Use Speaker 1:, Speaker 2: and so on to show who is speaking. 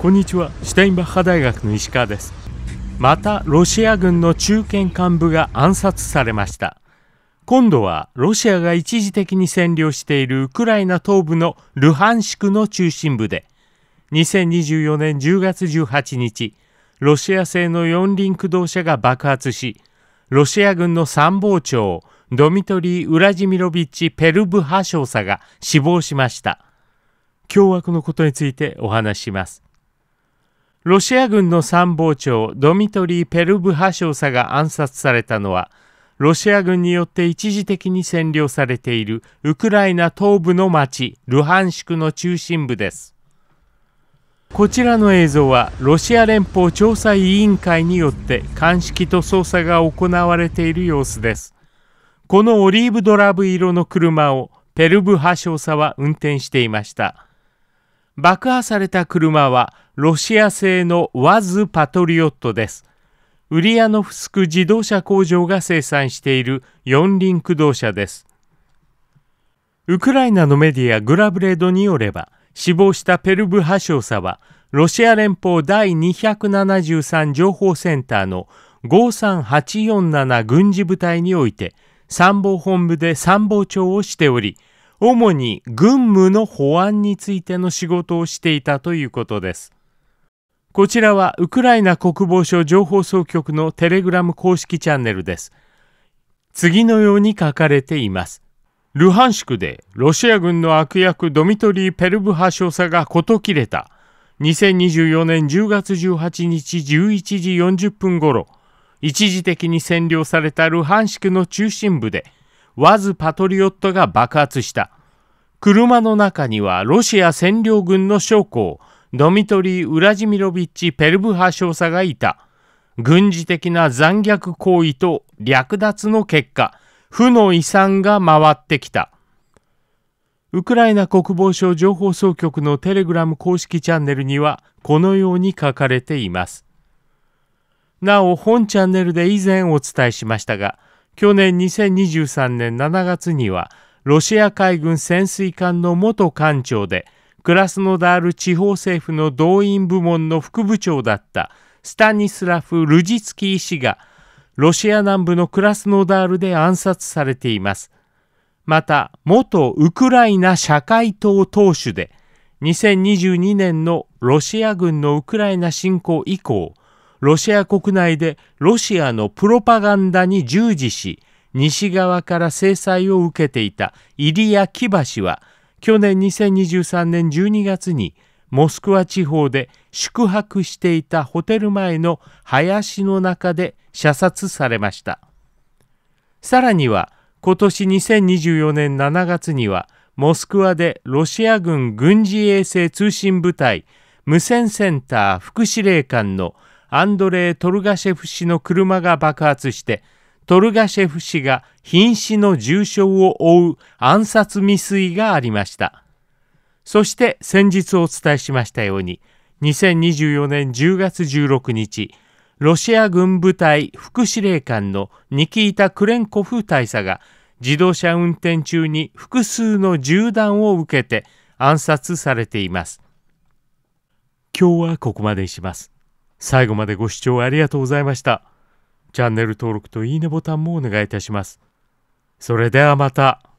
Speaker 1: こんにちはシュテインバッハ大学の石川ですまたロシア軍の中堅幹部が暗殺されました今度はロシアが一時的に占領しているウクライナ東部のルハンシクの中心部で2024年10月18日ロシア製の四輪駆動車が爆発しロシア軍の参謀長ドミトリー・ウラジミロビッチ・ペルブハ少佐が死亡しました。凶悪のことについてお話します。ロシア軍の参謀長ドミトリー・ペルブハ少佐が暗殺されたのはロシア軍によって一時的に占領されているウクライナ東部の町ルハンシクの中心部ですこちらの映像はロシア連邦調査委員会によって鑑識と捜査が行われている様子ですこのオリーブドラブ色の車をペルブハ少佐は運転していました爆破された車はロシア製のワズパトリオットです。ウリアノフスク自動車工場が生産している四輪駆動車です。ウクライナのメディアグラブレードによれば死亡したペルブハ少佐はロシア連邦第273情報センターの53847軍事部隊において参謀本部で参謀長をしており主に軍務の保安についての仕事をしていたということです。こちらはウクライナ国防省情報総局のテレグラム公式チャンネルです。次のように書かれています。ルハンシクでロシア軍の悪役ドミトリー・ペルブハ少佐が事切れた。2024年10月18日11時40分頃、一時的に占領されたルハンシクの中心部で、ワズ・パトリオットが爆発した車の中にはロシア占領軍の将校ドミトリー・ウラジミロビッチ・ペルブハ少佐がいた軍事的な残虐行為と略奪の結果負の遺産が回ってきたウクライナ国防省情報総局のテレグラム公式チャンネルにはこのように書かれていますなお本チャンネルで以前お伝えしましたが去年2023年7月にはロシア海軍潜水艦の元艦長でクラスノダール地方政府の動員部門の副部長だったスタニスラフ・ルジツキー氏がロシア南部のクラスノダールで暗殺されています。また元ウクライナ社会党党首で2022年のロシア軍のウクライナ侵攻以降ロシア国内でロシアのプロパガンダに従事し、西側から制裁を受けていたイリヤ・キバ氏は、去年2023年12月にモスクワ地方で宿泊していたホテル前の林の中で射殺されました。さらには、今年2024年7月には、モスクワでロシア軍軍事衛星通信部隊無線センター副司令官のアンドレイ・トルガシェフ氏の車が爆発してトルガシェフ氏が瀕死の重傷を負う暗殺未遂がありましたそして先日お伝えしましたように2024年10月16日ロシア軍部隊副司令官のニキータ・クレンコフ大佐が自動車運転中に複数の銃弾を受けて暗殺されています。今日はここまでにします。最後までご視聴ありがとうございました。チャンネル登録といいねボタンもお願いいたします。それではまた。